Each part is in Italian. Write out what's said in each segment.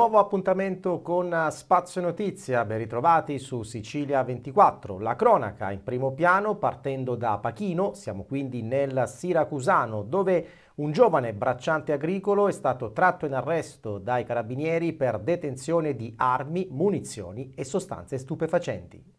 nuovo appuntamento con eh, Spazio Notizia, ben ritrovati su Sicilia 24. La cronaca in primo piano partendo da Pachino, siamo quindi nel Siracusano dove un giovane bracciante agricolo è stato tratto in arresto dai carabinieri per detenzione di armi, munizioni e sostanze stupefacenti.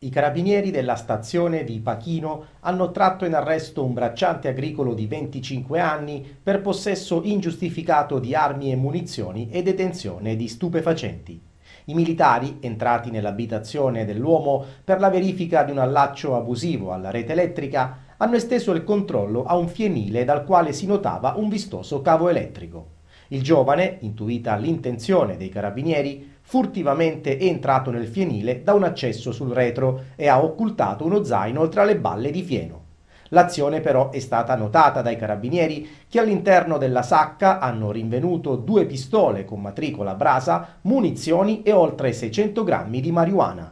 I carabinieri della stazione di Pachino hanno tratto in arresto un bracciante agricolo di 25 anni per possesso ingiustificato di armi e munizioni e detenzione di stupefacenti. I militari, entrati nell'abitazione dell'uomo per la verifica di un allaccio abusivo alla rete elettrica, hanno esteso il controllo a un fienile dal quale si notava un vistoso cavo elettrico. Il giovane, intuita l'intenzione dei carabinieri, furtivamente è entrato nel fienile da un accesso sul retro e ha occultato uno zaino tra le balle di fieno. L'azione però è stata notata dai carabinieri che all'interno della sacca hanno rinvenuto due pistole con matricola brasa, munizioni e oltre 600 grammi di marijuana.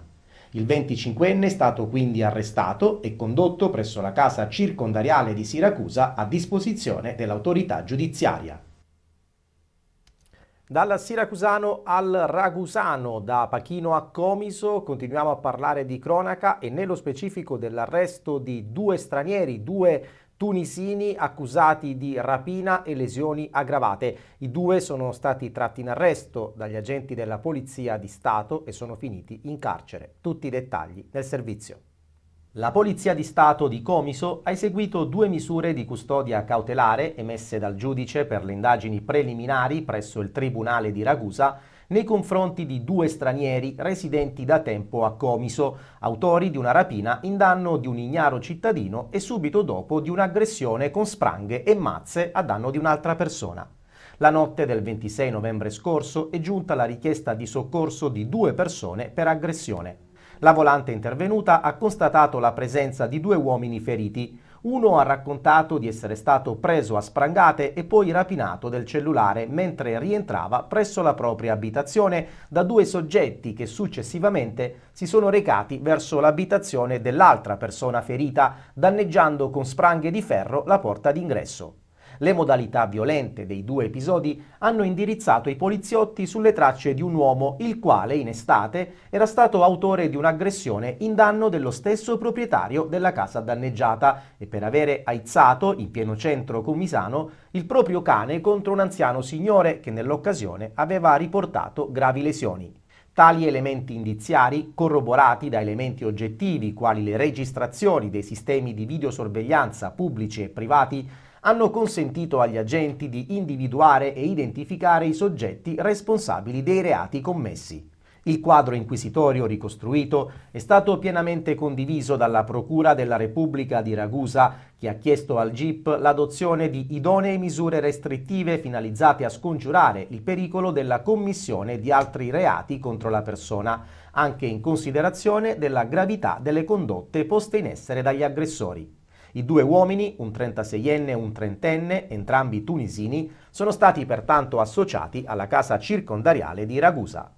Il 25enne è stato quindi arrestato e condotto presso la casa circondariale di Siracusa a disposizione dell'autorità giudiziaria. Dal Siracusano al Ragusano, da Pachino a Comiso, continuiamo a parlare di cronaca e nello specifico dell'arresto di due stranieri, due tunisini accusati di rapina e lesioni aggravate. I due sono stati tratti in arresto dagli agenti della Polizia di Stato e sono finiti in carcere. Tutti i dettagli nel servizio. La Polizia di Stato di Comiso ha eseguito due misure di custodia cautelare emesse dal giudice per le indagini preliminari presso il Tribunale di Ragusa nei confronti di due stranieri residenti da tempo a Comiso, autori di una rapina in danno di un ignaro cittadino e subito dopo di un'aggressione con spranghe e mazze a danno di un'altra persona. La notte del 26 novembre scorso è giunta la richiesta di soccorso di due persone per aggressione. La volante intervenuta ha constatato la presenza di due uomini feriti. Uno ha raccontato di essere stato preso a sprangate e poi rapinato del cellulare mentre rientrava presso la propria abitazione da due soggetti che successivamente si sono recati verso l'abitazione dell'altra persona ferita, danneggiando con spranghe di ferro la porta d'ingresso. Le modalità violente dei due episodi hanno indirizzato i poliziotti sulle tracce di un uomo il quale in estate era stato autore di un'aggressione in danno dello stesso proprietario della casa danneggiata e per avere aizzato in pieno centro comisano il proprio cane contro un anziano signore che nell'occasione aveva riportato gravi lesioni. Tali elementi indiziari, corroborati da elementi oggettivi quali le registrazioni dei sistemi di videosorveglianza pubblici e privati, hanno consentito agli agenti di individuare e identificare i soggetti responsabili dei reati commessi. Il quadro inquisitorio ricostruito è stato pienamente condiviso dalla Procura della Repubblica di Ragusa, che ha chiesto al GIP l'adozione di idonee misure restrittive finalizzate a scongiurare il pericolo della commissione di altri reati contro la persona, anche in considerazione della gravità delle condotte poste in essere dagli aggressori. I due uomini, un 36enne e un trentenne, entrambi tunisini, sono stati pertanto associati alla casa circondariale di Ragusa.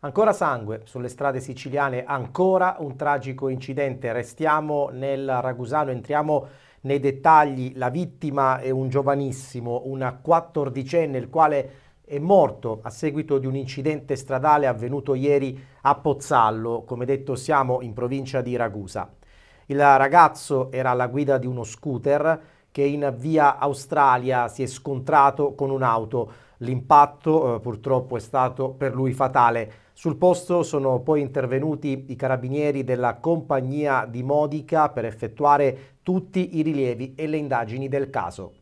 Ancora sangue sulle strade siciliane, ancora un tragico incidente. Restiamo nel Ragusano, entriamo nei dettagli. La vittima è un giovanissimo, una quattordicenne, il quale è morto a seguito di un incidente stradale avvenuto ieri a Pozzallo, come detto siamo in provincia di Ragusa. Il ragazzo era alla guida di uno scooter che in via Australia si è scontrato con un'auto. L'impatto eh, purtroppo è stato per lui fatale. Sul posto sono poi intervenuti i carabinieri della compagnia di Modica per effettuare tutti i rilievi e le indagini del caso.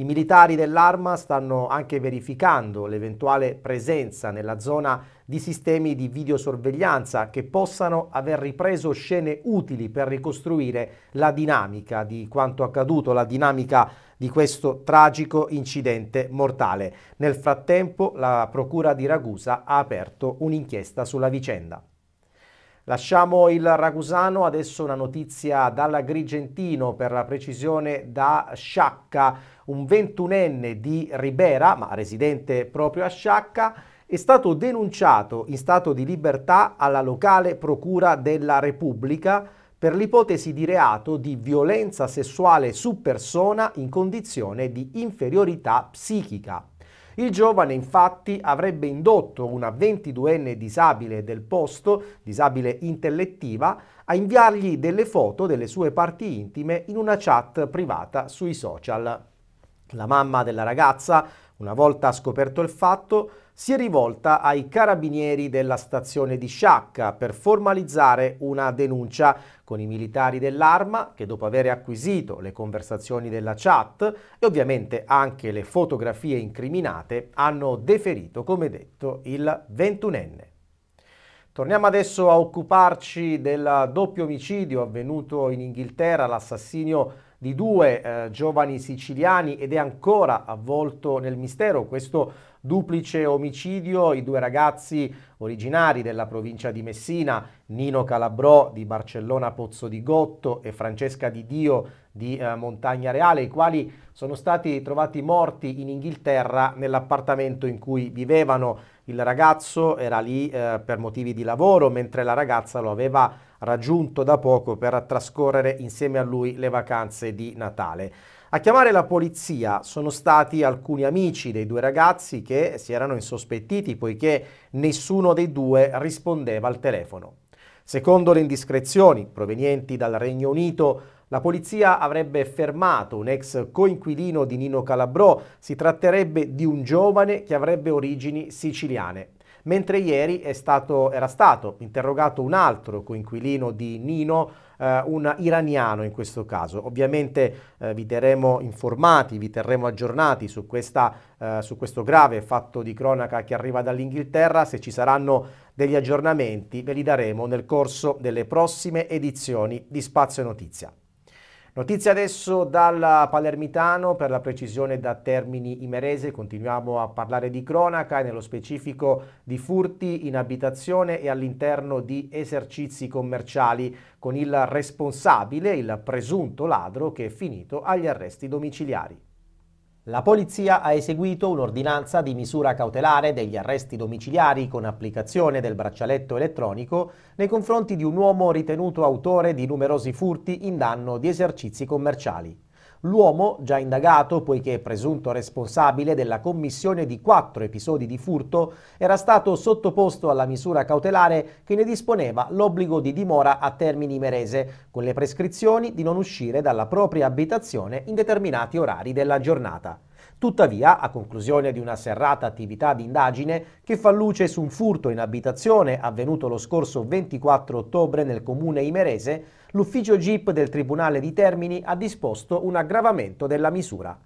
I militari dell'arma stanno anche verificando l'eventuale presenza nella zona di sistemi di videosorveglianza che possano aver ripreso scene utili per ricostruire la dinamica di quanto accaduto, la dinamica di questo tragico incidente mortale. Nel frattempo la Procura di Ragusa ha aperto un'inchiesta sulla vicenda. Lasciamo il Ragusano, adesso una notizia dall'Agrigentino, per la precisione da Sciacca, un ventunenne di Ribera, ma residente proprio a Sciacca, è stato denunciato in stato di libertà alla locale Procura della Repubblica per l'ipotesi di reato di violenza sessuale su persona in condizione di inferiorità psichica. Il giovane infatti avrebbe indotto una 22enne disabile del posto, disabile intellettiva, a inviargli delle foto delle sue parti intime in una chat privata sui social. La mamma della ragazza una volta scoperto il fatto, si è rivolta ai carabinieri della stazione di Sciacca per formalizzare una denuncia con i militari dell'arma che dopo aver acquisito le conversazioni della chat e ovviamente anche le fotografie incriminate hanno deferito, come detto, il 21enne. Torniamo adesso a occuparci del doppio omicidio avvenuto in Inghilterra, l'assassinio di due eh, giovani siciliani ed è ancora avvolto nel mistero. Questo duplice omicidio, i due ragazzi originari della provincia di Messina, Nino Calabrò di Barcellona Pozzo di Gotto e Francesca Di Dio di eh, Montagna Reale, i quali sono stati trovati morti in Inghilterra nell'appartamento in cui vivevano. Il ragazzo era lì eh, per motivi di lavoro, mentre la ragazza lo aveva raggiunto da poco per trascorrere insieme a lui le vacanze di Natale. A chiamare la polizia sono stati alcuni amici dei due ragazzi che si erano insospettiti poiché nessuno dei due rispondeva al telefono. Secondo le indiscrezioni provenienti dal Regno Unito, la polizia avrebbe fermato un ex coinquilino di Nino Calabrò, si tratterebbe di un giovane che avrebbe origini siciliane. Mentre ieri stato, era stato interrogato un altro coinquilino di Nino, eh, un iraniano in questo caso. Ovviamente eh, vi terremo informati, vi terremo aggiornati su, questa, eh, su questo grave fatto di cronaca che arriva dall'Inghilterra, se ci saranno degli aggiornamenti ve li daremo nel corso delle prossime edizioni di Spazio Notizia. Notizia adesso dal Palermitano, per la precisione da Termini Imerese, continuiamo a parlare di cronaca e nello specifico di furti in abitazione e all'interno di esercizi commerciali con il responsabile, il presunto ladro che è finito agli arresti domiciliari. La polizia ha eseguito un'ordinanza di misura cautelare degli arresti domiciliari con applicazione del braccialetto elettronico nei confronti di un uomo ritenuto autore di numerosi furti in danno di esercizi commerciali. L'uomo, già indagato poiché presunto responsabile della commissione di quattro episodi di furto, era stato sottoposto alla misura cautelare che ne disponeva l'obbligo di dimora a termini merese, con le prescrizioni di non uscire dalla propria abitazione in determinati orari della giornata. Tuttavia, a conclusione di una serrata attività di indagine che fa luce su un furto in abitazione avvenuto lo scorso 24 ottobre nel comune imerese, l'ufficio GIP del Tribunale di Termini ha disposto un aggravamento della misura.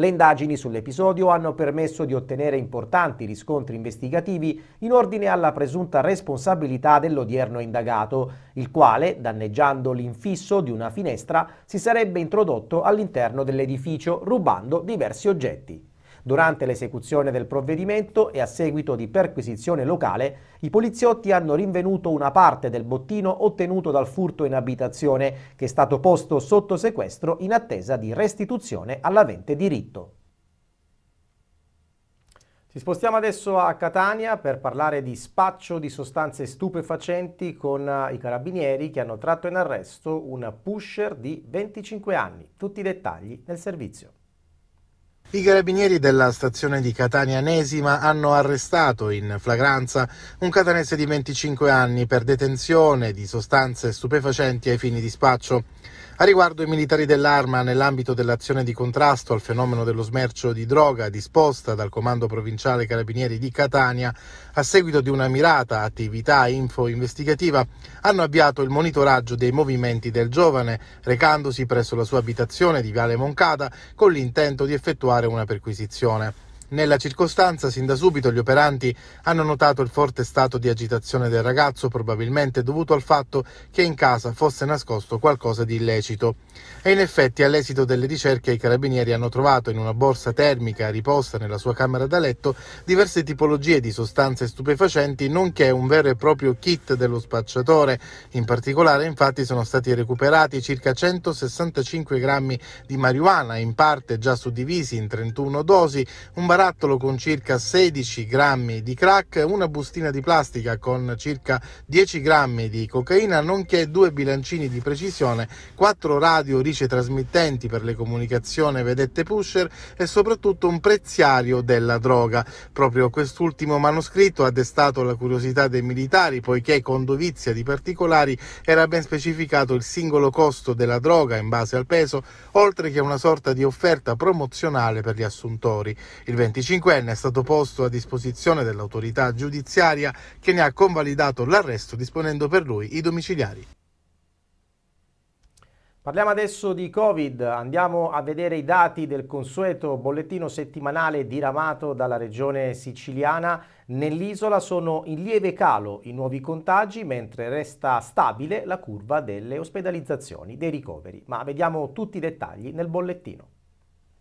Le indagini sull'episodio hanno permesso di ottenere importanti riscontri investigativi in ordine alla presunta responsabilità dell'odierno indagato, il quale, danneggiando l'infisso di una finestra, si sarebbe introdotto all'interno dell'edificio rubando diversi oggetti. Durante l'esecuzione del provvedimento e a seguito di perquisizione locale, i poliziotti hanno rinvenuto una parte del bottino ottenuto dal furto in abitazione, che è stato posto sotto sequestro in attesa di restituzione all'avente diritto. Ci spostiamo adesso a Catania per parlare di spaccio di sostanze stupefacenti con eh, i carabinieri che hanno tratto in arresto un pusher di 25 anni. Tutti i dettagli nel servizio. I carabinieri della stazione di Catania Nesima hanno arrestato in flagranza un catanese di 25 anni per detenzione di sostanze stupefacenti ai fini di spaccio. A riguardo i militari dell'Arma, nell'ambito dell'azione di contrasto al fenomeno dello smercio di droga disposta dal Comando Provinciale Carabinieri di Catania, a seguito di una mirata attività info-investigativa, hanno avviato il monitoraggio dei movimenti del giovane, recandosi presso la sua abitazione di Viale Moncada con l'intento di effettuare una perquisizione. Nella circostanza, sin da subito, gli operanti hanno notato il forte stato di agitazione del ragazzo, probabilmente dovuto al fatto che in casa fosse nascosto qualcosa di illecito. E in effetti, all'esito delle ricerche, i carabinieri hanno trovato in una borsa termica riposta nella sua camera da letto diverse tipologie di sostanze stupefacenti, nonché un vero e proprio kit dello spacciatore. In particolare, infatti, sono stati recuperati circa 165 grammi di marijuana, in parte già suddivisi in 31 dosi, un bar- barattolo con circa 16 grammi di crack, una bustina di plastica con circa 10 grammi di cocaina, nonché due bilancini di precisione, quattro radio ricetrasmittenti per le comunicazioni vedette pusher e soprattutto un preziario della droga. Proprio quest'ultimo manoscritto ha destato la curiosità dei militari poiché con dovizia di particolari era ben specificato il singolo costo della droga in base al peso, oltre che una sorta di offerta promozionale per gli assuntori. Il 25enne è stato posto a disposizione dell'autorità giudiziaria che ne ha convalidato l'arresto disponendo per lui i domiciliari. Parliamo adesso di Covid, andiamo a vedere i dati del consueto bollettino settimanale diramato dalla regione siciliana. Nell'isola sono in lieve calo i nuovi contagi mentre resta stabile la curva delle ospedalizzazioni, dei ricoveri. Ma vediamo tutti i dettagli nel bollettino.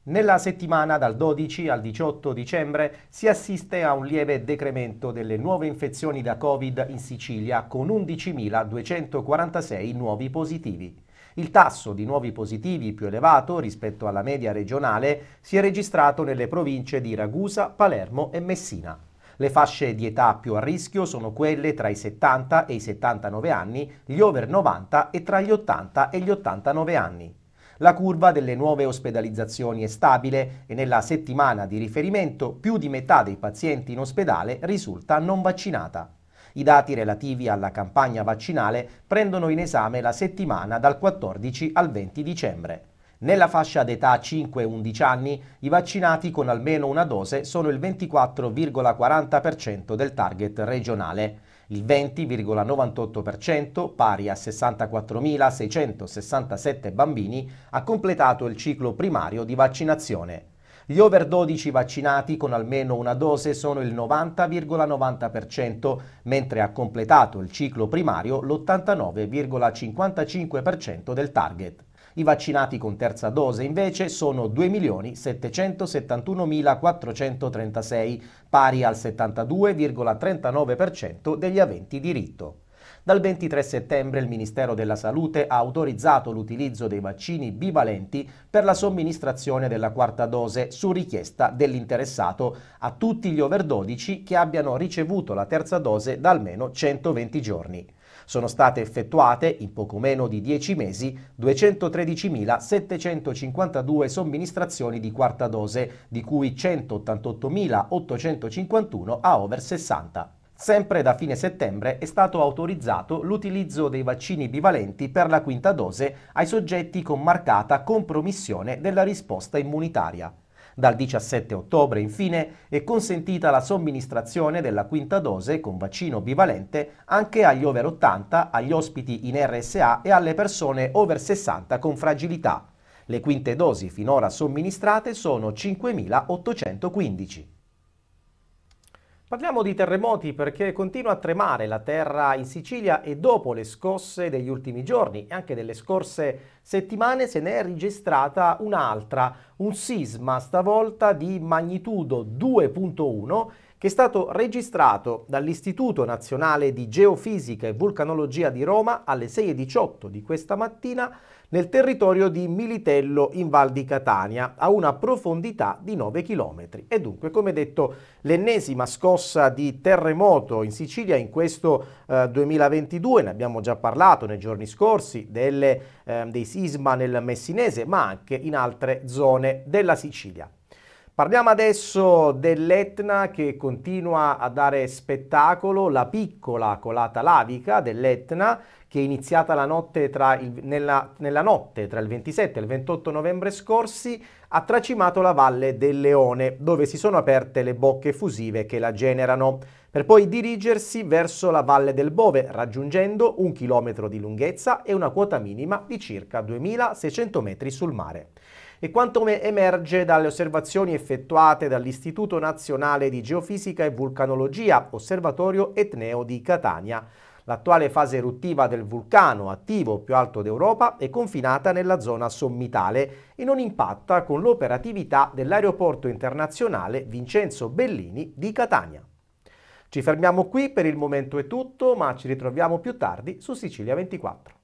Nella settimana dal 12 al 18 dicembre si assiste a un lieve decremento delle nuove infezioni da Covid in Sicilia con 11.246 nuovi positivi. Il tasso di nuovi positivi più elevato rispetto alla media regionale si è registrato nelle province di Ragusa, Palermo e Messina. Le fasce di età più a rischio sono quelle tra i 70 e i 79 anni, gli over 90 e tra gli 80 e gli 89 anni. La curva delle nuove ospedalizzazioni è stabile e nella settimana di riferimento più di metà dei pazienti in ospedale risulta non vaccinata. I dati relativi alla campagna vaccinale prendono in esame la settimana dal 14 al 20 dicembre. Nella fascia d'età 5-11 anni i vaccinati con almeno una dose sono il 24,40% del target regionale il 20,98% pari a 64.667 bambini ha completato il ciclo primario di vaccinazione. Gli over 12 vaccinati con almeno una dose sono il 90,90%, mentre ha completato il ciclo primario l'89,55% del target. I vaccinati con terza dose invece sono 2.771.436, pari al 72,39% degli aventi diritto. Dal 23 settembre il Ministero della Salute ha autorizzato l'utilizzo dei vaccini bivalenti per la somministrazione della quarta dose su richiesta dell'interessato a tutti gli over 12 che abbiano ricevuto la terza dose da almeno 120 giorni. Sono state effettuate, in poco meno di 10 mesi, 213.752 somministrazioni di quarta dose, di cui 188.851 a over 60. Sempre da fine settembre è stato autorizzato l'utilizzo dei vaccini bivalenti per la quinta dose ai soggetti con marcata compromissione della risposta immunitaria. Dal 17 ottobre, infine, è consentita la somministrazione della quinta dose con vaccino bivalente anche agli over 80, agli ospiti in RSA e alle persone over 60 con fragilità. Le quinte dosi finora somministrate sono 5.815. Parliamo di terremoti perché continua a tremare la terra in Sicilia e dopo le scosse degli ultimi giorni e anche delle scorse settimane se ne è registrata un'altra, un sisma stavolta di magnitudo 2.1 che è stato registrato dall'Istituto Nazionale di Geofisica e Vulcanologia di Roma alle 6.18 di questa mattina nel territorio di Militello in Val di Catania a una profondità di 9 km. E dunque, come detto, l'ennesima scossa di terremoto in Sicilia in questo eh, 2022, ne abbiamo già parlato nei giorni scorsi, delle, eh, dei sisma nel Messinese, ma anche in altre zone della Sicilia. Parliamo adesso dell'Etna che continua a dare spettacolo, la piccola colata lavica dell'Etna che è iniziata il, nella, nella notte tra il 27 e il 28 novembre scorsi, ha tracimato la Valle del Leone, dove si sono aperte le bocche fusive che la generano, per poi dirigersi verso la Valle del Bove, raggiungendo un chilometro di lunghezza e una quota minima di circa 2.600 metri sul mare. E quanto emerge dalle osservazioni effettuate dall'Istituto Nazionale di Geofisica e Vulcanologia, Osservatorio Etneo di Catania, L'attuale fase eruttiva del vulcano, attivo più alto d'Europa, è confinata nella zona sommitale e non impatta con l'operatività dell'aeroporto internazionale Vincenzo Bellini di Catania. Ci fermiamo qui, per il momento è tutto, ma ci ritroviamo più tardi su Sicilia 24.